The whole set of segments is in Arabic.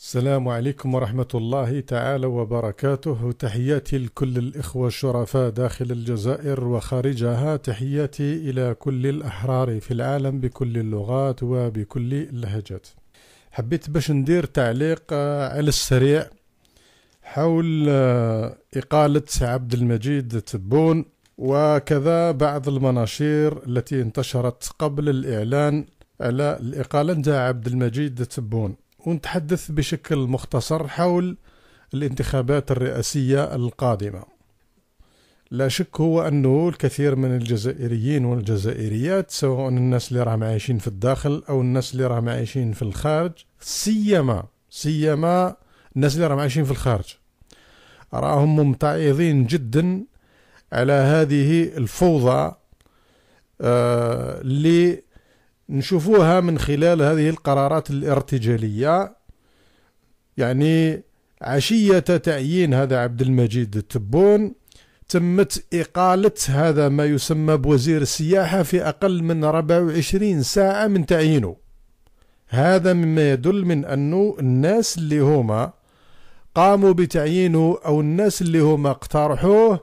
السلام عليكم ورحمة الله تعالى وبركاته وتحياتي لكل الإخوة الشرفاء داخل الجزائر وخارجها تحياتي إلى كل الأحرار في العالم بكل اللغات وبكل اللهجات حبيت باش ندير تعليق على السريع حول إقالة عبد المجيد تبون وكذا بعض المناشير التي انتشرت قبل الإعلان على الإقالة عبد المجيد تبون ونتحدث بشكل مختصر حول الانتخابات الرئاسية القادمة لا شك هو أنه الكثير من الجزائريين والجزائريات سواء الناس اللي راهم عايشين في الداخل أو الناس اللي راهم عايشين في الخارج سيما سيما الناس اللي راهم عايشين في الخارج راهم ممتعضين جدا على هذه الفوضى اللي آه نشوفوها من خلال هذه القرارات الارتجالية يعني عشية تعيين هذا عبد المجيد التبون تمت إقالة هذا ما يسمى بوزير السياحة في أقل من 24 ساعة من تعيينه هذا مما يدل من أنه الناس اللي هما قاموا بتعيينه أو الناس اللي هما اقترحوه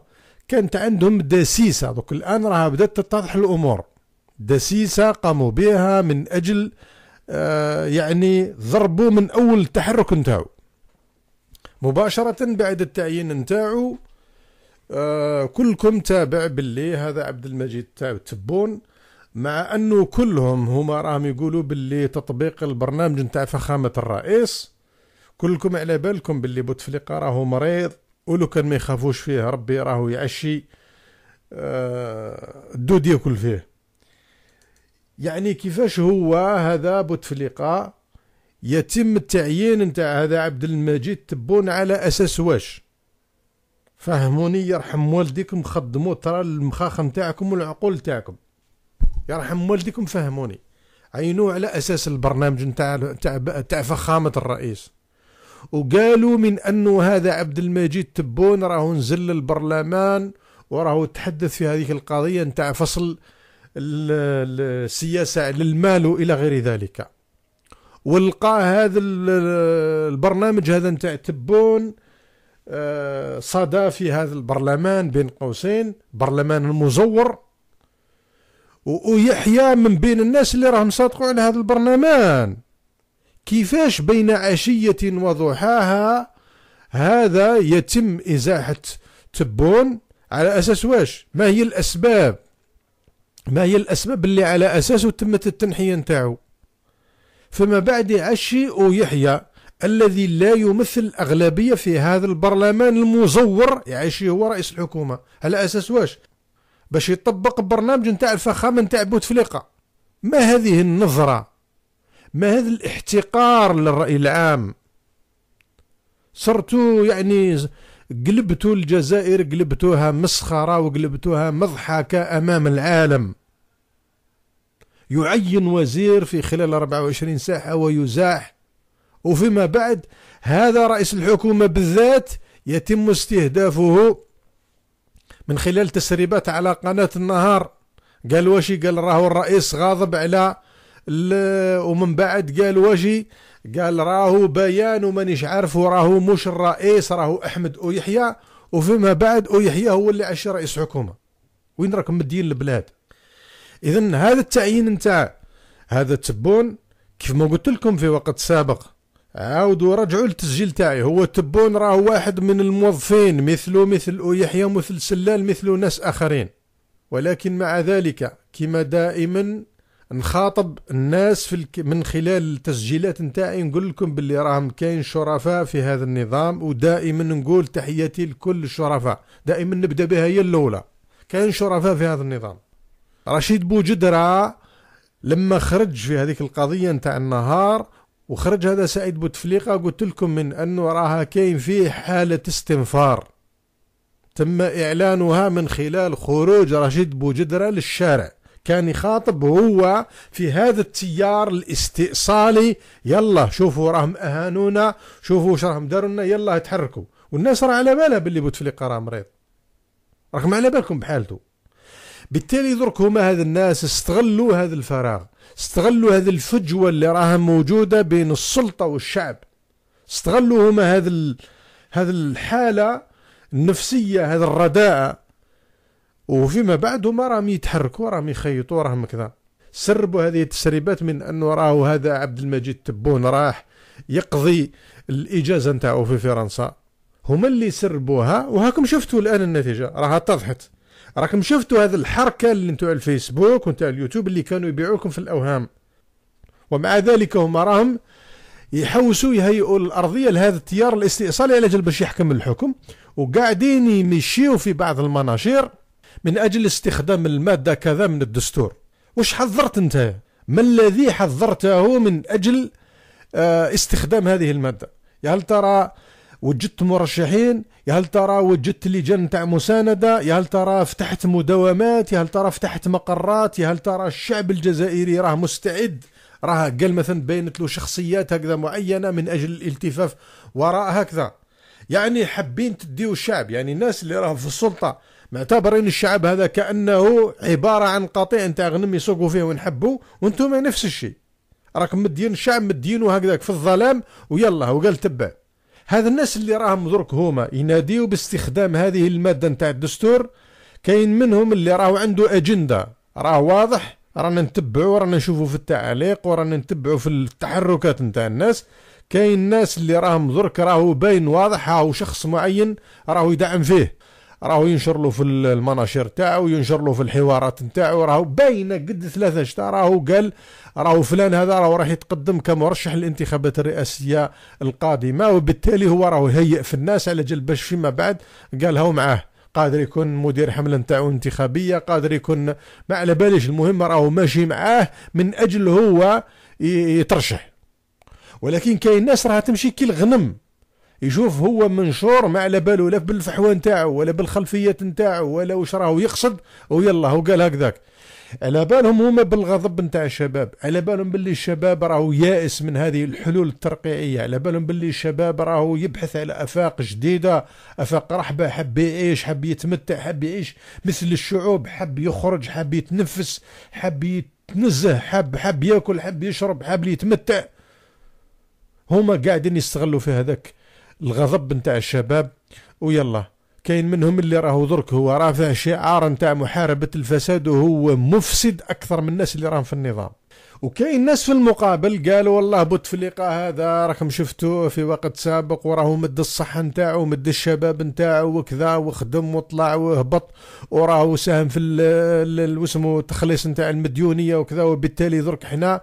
كانت عندهم دسيسة دوك الآن راها بدأت تتضح الأمور دسيسة قاموا بها من أجل آه، يعني ضربوا من أول تحرك نتاعو مباشرة بعد التعيين نتاعو آه، كلكم تابع باللي هذا عبد المجيد تبون مع أنه كلهم هما راهم يقولوا باللي تطبيق البرنامج نتاع فخامة الرئيس كلكم على بالكم باللي بوتفليقة راهو مريض ولو كان ما يخافوش فيه ربي راهو يعشي آه، الدود ياكل فيه يعني كيفاش هو هذا بوتفليقة يتم التعيين نتاع هذا عبد المجيد تبون على اساس واش فهموني يرحم والديكم خدموا ترى المخاخ نتاعكم والعقول نتاعكم يرحم والديكم فهموني عينوه على اساس البرنامج نتاع نتاع فخامه الرئيس وقالوا من انه هذا عبد المجيد تبون راهو نزل للبرلمان وراهو تحدث في هذه القضيه نتاع فصل السياسة على المال والى غير ذلك ولقى هذا البرنامج هذا نتاع تبون آه، صدى في هذا البرلمان بين قوسين برلمان المزور ويحيى من بين الناس اللي راهم صادقوا على هذا البرلمان كيفاش بين عشية وضحاها هذا يتم إزاحة تبون على أساس واش ما هي الأسباب ما هي الأسباب اللي على أساسه تمت التنحية نتاعو فما بعد عشي ويحيى الذي لا يمثل الأغلبية في هذا البرلمان المزور يعيشي هو رئيس الحكومة على أساس واش باش يطبق برنامج نتاع الفخامة نتاع بوتفليقة ما هذه النظرة ما هذا الاحتقار للرأي العام صرت يعني قلبتوا الجزائر قلبتوها مسخرة وقلبتوها مضحكة أمام العالم يعين وزير في خلال 24 ساعة ويزاح وفيما بعد هذا رئيس الحكومة بالذات يتم استهدافه من خلال تسريبات على قناة النهار قال واشي قال راهو الرئيس غاضب على ومن بعد قال واشي قال راهو بيان ومانيش عارفه راهو مش الرئيس راهو احمد او يحيى وفيما بعد او يحيى هو اللي عاش رئيس حكومه وين راكم مدين البلاد اذا هذا التعيين نتاع هذا تبون كيف ما قلت لكم في وقت سابق عاودوا رجعوا للتسجيل تاعي هو تبون راه واحد من الموظفين مثله مثل او يحيى مثل سلال مثل ناس اخرين ولكن مع ذلك كما دائما نخاطب الناس في الك... من خلال التسجيلات نتاعي نقول لكم باللي راهم كاين شرفاء في هذا النظام ودائما نقول تحياتي لكل الشرفاء دائما نبدا بها هي الاولى كاين شرفاء في هذا النظام رشيد بوجدرة لما خرج في هذيك القضية نتاع النهار وخرج هذا سعيد بوتفليقة قلت لكم من أنه راها كاين فيه حالة استنفار تم إعلانها من خلال خروج رشيد بوجدرة للشارع كان يخاطب هو في هذا التيار الاستئصالي يلا شوفوا راهم اهانونا شوفوا واش راهم داروا لنا يلا تحركوا والناس راه على بالها باللي بوتفليقه راه مريض راكم على بالكم بحالته بالتالي درك هما هذ الناس استغلوا هذا الفراغ استغلوا هذه الفجوه اللي راها موجوده بين السلطه والشعب استغلوا هما هذا هذه الحاله النفسيه هذا الرداءه وفيما بعد هما راهم يتحركوا راهم يخيطوا راهم كذا سربوا هذه التسريبات من انه راهو هذا عبد المجيد تبون راح يقضي الاجازه نتاعو في فرنسا هما اللي سربوها وهاكم شفتوا الان النتيجه راها اتضحت راكم شفتوا هذه الحركه اللي نتاع الفيسبوك ونتاع اليوتيوب اللي كانوا يبيعوكم في الاوهام ومع ذلك هما راهم يحوسوا يهيئوا الارضيه لهذا التيار الاستئصالي على جال باش يحكم الحكم وقاعدين يمشيوا في بعض المناشير من أجل استخدام المادة كذا من الدستور وش حذرت أنت ما الذي حذرته من أجل آه، استخدام هذه المادة يا هل ترى وجدت مرشحين يا هل ترى وجدت لجان تاع مساندة يا هل ترى فتحت مداومات يا هل ترى فتحت مقرات يا هل ترى الشعب الجزائري راه مستعد راه قال مثلا بينت له شخصيات هكذا معينة من أجل الالتفاف وراء هكذا يعني حابين تديو الشعب يعني الناس اللي راهم في السلطة معتبرين الشعب هذا كانه عباره عن قطيع نتاع غنم يسوقوا فيه ونحبوا وانتم نفس الشيء راكم مدين الشعب مدينو هكذاك في الظلام ويلا وقال تبع هذا الناس اللي راهم درك هما يناديو باستخدام هذه الماده نتاع الدستور كاين منهم اللي راهو عنده اجنده راه واضح رانا نتبعو رانا نشوفو في التعاليق ورانا نتبعو في التحركات نتاع الناس كاين الناس اللي راهم درك راهو باين واضح راهو شخص معين راهو يدعم فيه راهو ينشر له في المناشير تاعو ينشر له في الحوارات نتاعو راهو باينه قد ثلاثه شتا راهو قال راهو فلان هذا راهو راح يتقدم كمرشح للانتخابات الرئاسيه القادمه وبالتالي هو راهو يهيئ في الناس على جال باش فيما بعد قال هاو معاه قادر يكون مدير حمله نتاعو انتخابيه قادر يكون ما على باليش المهم راهو ماشي معاه من اجل هو يترشح ولكن كاين ناس راها تمشي كي الغنم يشوف هو منشور ما على باله لا بالفحوى نتاعو ولا بالخلفيه نتاعو ولا واش راهو يقصد ويلا هو قال هكذاك على بالهم هما بالغضب نتاع الشباب على بالهم باللي الشباب راهو يائس من هذه الحلول الترقيعيه على بالهم باللي الشباب راهو يبحث على افاق جديده افاق رحبه حب يعيش حب يتمتع حب يعيش مثل الشعوب حب يخرج حب يتنفس حب يتنزه حب حب ياكل حب يشرب حب يتمتع هما قاعدين يستغلوا في هذاك الغضب نتاع الشباب ويلا كاين منهم اللي راهو درك هو رافع شعار نتاع محاربه الفساد وهو مفسد اكثر من الناس اللي راهم في النظام وكاين ناس في المقابل قالوا والله بوتفليقه هذا راكم شفتوه في وقت سابق وراهو مد الصحه نتاعو مد الشباب نتاعو وكذا وخدم وطلع وهبط وراهو ساهم في وسمو التخليص نتاع المديونيه وكذا وبالتالي درك حنا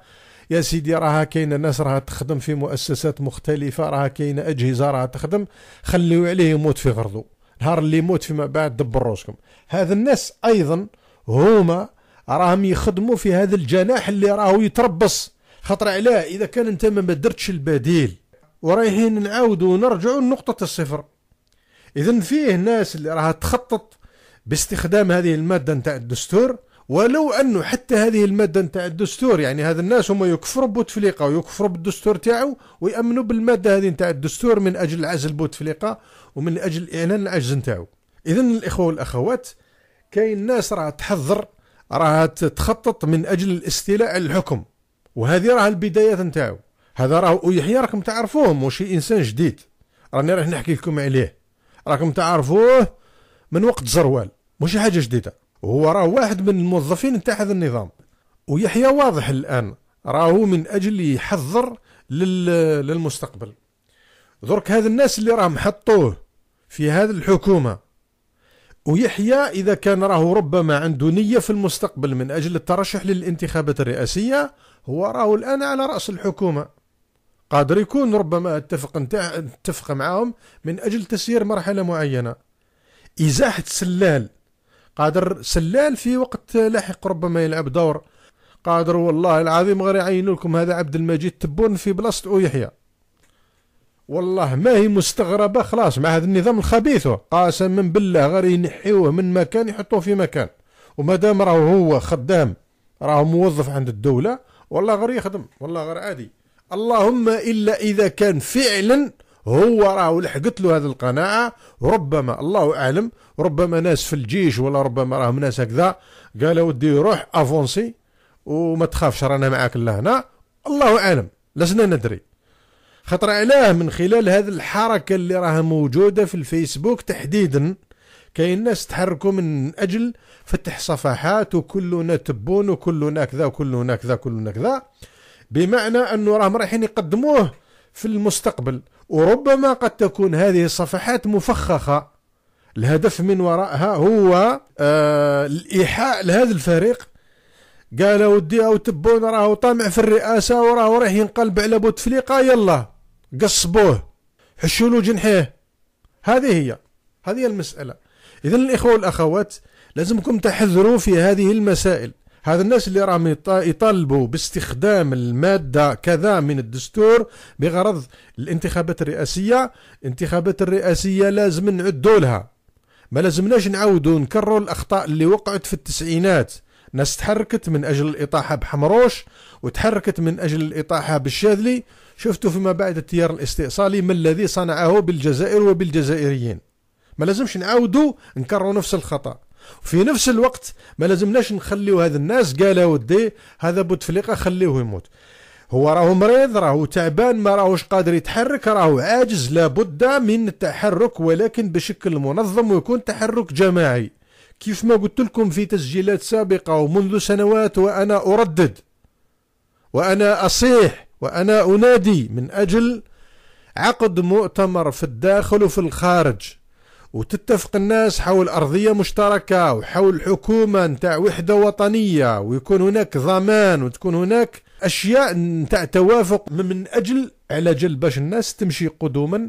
يا سيدي راها كاينه ناس راها تخدم في مؤسسات مختلفه راها كاينه اجهزه راها تخدم خليو عليه يموت في غرضه نهار اللي يموت فيما بعد دبر روسكم هذا الناس ايضا هما راهم يخدموا في هذا الجناح اللي راهو يتربص خطر علاه اذا كان انت ما درتش البديل ورايحين نعاودوا ونرجعوا لنقطه الصفر اذا فيه ناس اللي راها تخطط باستخدام هذه الماده نتاع الدستور ولو انه حتى هذه الماده نتاع الدستور يعني هذا الناس هم يكفروا بوتفليقه ويكفروا بالدستور تاعو ويامنوا بالماده هذه نتاع الدستور من اجل عزل بوتفليقه ومن اجل اعلان العجز نتاعو اذا الاخوه والاخوات كاين ناس راه تحضر راه تخطط من اجل الاستيلاء على الحكم وهذه راها البدايات نتاعو هذا راه ويحيى راكم تعرفوه ماشي انسان جديد راني راح نحكي لكم عليه راكم تعرفوه من وقت زروال ماشي حاجه جديده هو راه واحد من الموظفين نتاع هذا النظام ويحيى واضح الان راهو من اجل يحضر للمستقبل درك هذا الناس اللي راهم حطوه في هذه الحكومه ويحيى اذا كان راهو ربما عنده نيه في المستقبل من اجل الترشح للانتخابات الرئاسيه هو راهو الان على راس الحكومه قادر يكون ربما اتفق نتاع اتفق معاهم من اجل تسيير مرحله معينه ازاحه سلال قادر سلال في وقت لاحق ربما يلعب دور قادر والله العظيم غير يعين لكم هذا عبد المجيد تبون في بلاصة يحيى والله ما هي مستغربة خلاص مع هذا النظام الخبيث من بالله غير ينحيوه من مكان يحطوه في مكان وما دام راهو هو خدام راهو موظف عند الدولة والله غير يخدم والله غير عادي اللهم إلا إذا كان فعلا هو راه لحقت له هذه القناعه وربما الله اعلم ربما ناس في الجيش ولا ربما راهم ناس هكذا قال ودي روح افونسي وما تخافش رانا معاك لهنا الله اعلم لسنا ندري خطر علاه من خلال هذه الحركه اللي راها موجوده في الفيسبوك تحديدا كاين ناس تحركوا من اجل فتح صفحات وكلنا تبون وكلنا كذا وكلنا كذا وكلنا كذا بمعنى انه راهم رايحين يقدموه في المستقبل وربما قد تكون هذه الصفحات مفخخة الهدف من وراءها هو آه الإيحاء لهذا الفريق قال ودي أو تبون راهو طامع في الرئاسة وراه رايح ينقلب على بوتفليقة يلا قصبوه حشوا له جنحيه هذه هي هذه المسألة إذا الإخوة والأخوات لازمكم تحذروا في هذه المسائل هذا الناس اللي راهم يطالبوا باستخدام المادة كذا من الدستور بغرض الانتخابات الرئاسية الانتخابات الرئاسية لازم نعدوا لها ما لازمناش نعاودوا نكرروا الأخطاء اللي وقعت في التسعينات ناس تحركت من أجل الإطاحة بحمروش وتحركت من أجل الإطاحة بالشاذلي شفتوا فيما بعد التيار الاستئصالي ما الذي صنعه بالجزائر وبالجزائريين ما لازمش نعاودوا نكرروا نفس الخطأ وفي نفس الوقت ما لازمناش نخليو هذا الناس قال ودي هذا بوتفليقه خليه يموت هو راهو مريض راهو تعبان ما راهوش قادر يتحرك راهو عاجز لابد من التحرك ولكن بشكل منظم ويكون تحرك جماعي كيف ما قلت لكم في تسجيلات سابقة ومنذ سنوات وأنا أردد وأنا أصيح وأنا أنادي من أجل عقد مؤتمر في الداخل وفي الخارج وتتفق الناس حول أرضية مشتركة وحول حكومة نتاع وحدة وطنية ويكون هناك ضمان وتكون هناك أشياء نتاع توافق من أجل على جل باش الناس تمشي قدما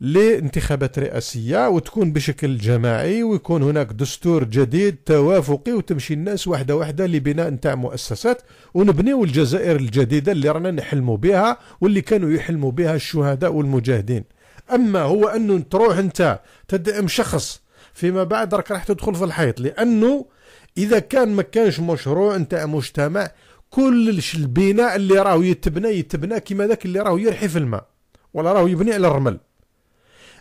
لانتخابات رئاسية وتكون بشكل جماعي ويكون هناك دستور جديد توافقي وتمشي الناس واحدة واحدة لبناء نتاع مؤسسات ونبنيو الجزائر الجديدة اللي رانا نحلموا بها واللي كانوا يحلموا بها الشهداء والمجاهدين اما هو انه تروح انت تدعم شخص فيما بعد راك راح تدخل في الحيط لانه اذا كان ما كانش مشروع نتاع مجتمع كل البناء اللي راهو يتبنى يتبنى كيما ذاك اللي راهو يرحي في الماء ولا راهو يبني على الرمل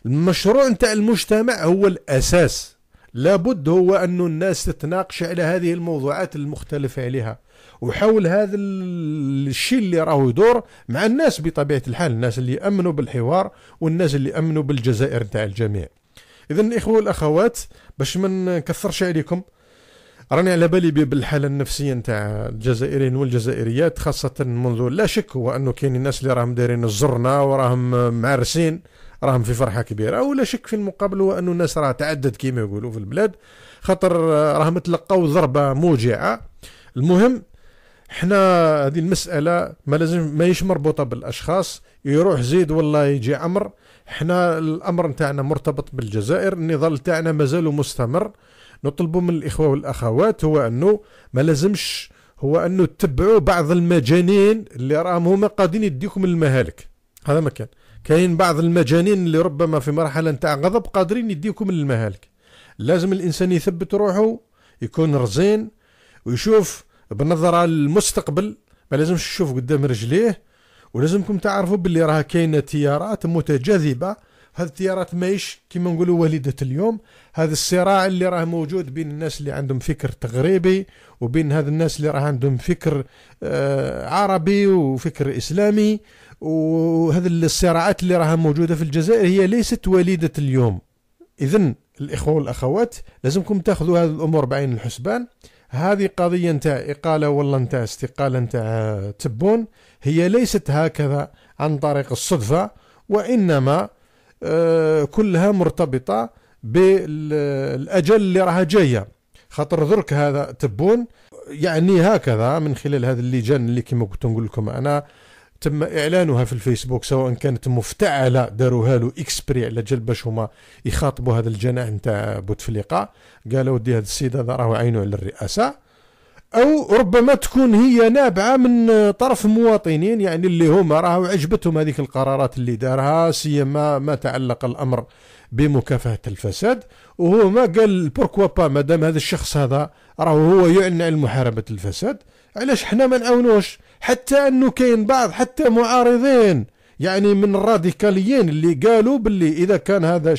المشروع نتاع المجتمع هو الاساس لابد هو أن الناس تتناقش على هذه الموضوعات المختلف عليها وحول هذا الشيء اللي راهو يدور مع الناس بطبيعة الحال الناس اللي أمنوا بالحوار والناس اللي أمنوا بالجزائر نتاع الجميع إذا الإخوة والأخوات باش ما نكثرش عليكم راني على بالي بالحاله النفسيه نتاع الجزائريين والجزائريات خاصه منذ لا شك هو انه كاين الناس اللي راهم دايرين الزرنا وراهم معرسين راهم في فرحه كبيره ولا شك في المقابل هو انه الناس راه تعدد كما يقولوا في البلاد خاطر راهم تلقاو ضربه موجعه المهم احنا هذه المساله ما لازم ماهيش مربوطه بالاشخاص يروح زيد والله يجي امر احنا الامر نتاعنا مرتبط بالجزائر النضال تاعنا مازال مستمر نطلبوا من الاخوه والاخوات هو انه ما لازمش هو انه تتبعوا بعض المجانين اللي راهم هما قادين يديكم المهالك هذا ما كان كاين بعض المجانين اللي ربما في مرحله نتاع غضب قادرين يديكم للمهالك لازم الانسان يثبت روحه يكون رزين ويشوف بنظره للمستقبل ما لازمش يشوف قدام رجليه ولازمكم تعرفوا باللي راه كاينه تيارات متجاذبه هذه التيارات ماهيش كما نقولوا وليده اليوم هذا الصراع اللي راه موجود بين الناس اللي عندهم فكر تغريبي وبين هذا الناس اللي راه عندهم فكر آه، عربي وفكر اسلامي وهذه الصراعات اللي راها موجوده في الجزائر هي ليست وليده اليوم اذا الاخوه والاخوات لازمكم تاخذوا هذه الامور بعين الحسبان هذه قضيه نتاع اقاله ولا نتاع استقاله نتاع تبون هي ليست هكذا عن طريق الصدفه وانما آه، كلها مرتبطة بالأجل اللي راها جاية خاطر درك هذا تبون يعني هكذا من خلال هذه اللجان اللي كما كنت نقول لكم أنا تم اعلانها في الفيسبوك سواء كانت مفتعله داروها له اكسبري على جال باش هما يخاطبوا هذا الجناح نتاع بوتفليقه قالوا ودي هذا السيد هذا راهو عينه على الرئاسه او ربما تكون هي نابعه من طرف مواطنين يعني اللي هما راهو عجبتهم هذيك القرارات اللي دارها سيما ما تعلق الامر بمكافحه الفساد وهو ما قال بوركوا با مادام هذا الشخص هذا راهو هو يعلن المحاربه محاربه الفساد علاش حنا ما نعاونوش حتى انه كاين بعض حتى معارضين يعني من الراديكاليين اللي قالوا باللي اذا كان هذا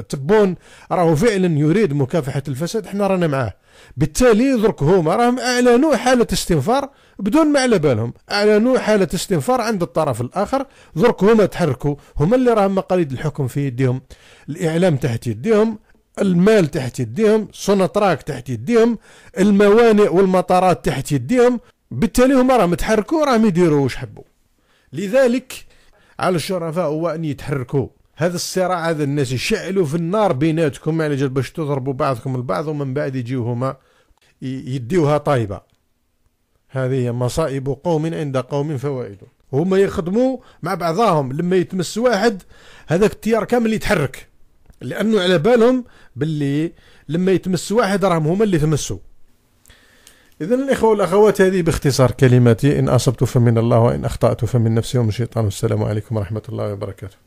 تبون راهو فعلا يريد مكافحه الفساد احنا رانا معاه بالتالي درك هما راهم اعلنوا حاله استنفار بدون ما على بالهم اعلنوا حاله استنفار عند الطرف الاخر درك هما تحركوا هما اللي راهم مقاليد الحكم في يديهم الاعلام تحت يديهم المال تحت يديهم سونتراك تحت يديهم الموانئ والمطارات تحت يديهم بالتالي هما راهم تحركوا راهم يديروا واش حبوا لذلك على الشرفاء هو أن يتحركوا هذا الصراع هذا الناس يشعلوا في النار بيناتكم على جال باش تضربوا بعضكم البعض ومن بعد يجيو هما يديوها طايبة هذه مصائب قوم عند قوم فوائد هما يخدموا مع بعضهم لما يتمس واحد هذاك التيار كامل يتحرك لانه على بالهم باللي لما يتمس واحد راهم هما اللي تمسوا إذا الإخوة والأخوات هذه باختصار كلماتي إن أصبت فمن الله وإن أخطأت فمن نفسي ومن الشيطان والسلام عليكم ورحمة الله وبركاته